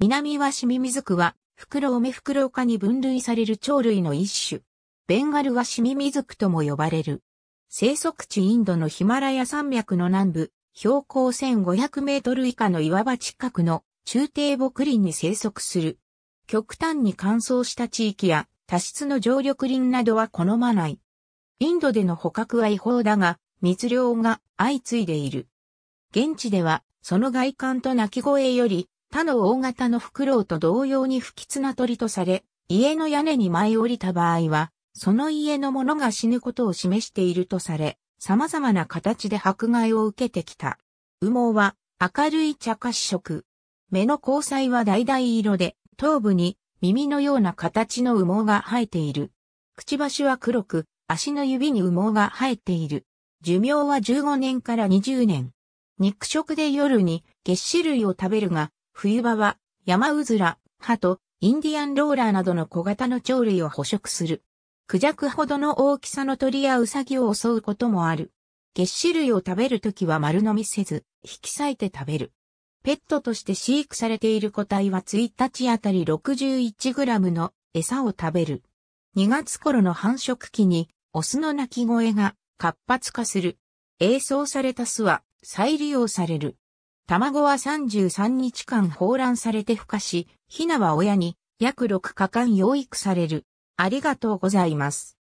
南はミズクは、フフクロウメクロウ岡に分類される鳥類の一種。ベンガルはミズクとも呼ばれる。生息地インドのヒマラヤ山脈の南部、標高1500メートル以下の岩場近くの中低木林に生息する。極端に乾燥した地域や多湿の常緑林などは好まない。インドでの捕獲は違法だが、密漁が相次いでいる。現地では、その外観と鳴き声より、他の大型のフクロウと同様に不吉な鳥とされ、家の屋根に舞い降りた場合は、その家の者が死ぬことを示しているとされ、様々な形で迫害を受けてきた。羽毛は明るい茶褐色。目の交際は橙色で、頭部に耳のような形の羽毛が生えている。くちばしは黒く、足の指に羽毛が生えている。寿命は15年から20年。肉食で夜に月種類を食べるが、冬場は、山うずら、と、インディアンローラーなどの小型の鳥類を捕食する。クジャクほどの大きさの鳥やウサギを襲うこともある。月種類を食べるときは丸飲みせず、引き裂いて食べる。ペットとして飼育されている個体は1日あたり 61g の餌を食べる。2月頃の繁殖期に、オスの鳴き声が活発化する。映像された巣は再利用される。卵は33日間放卵されて孵化し、ヒナは親に約6日間養育される。ありがとうございます。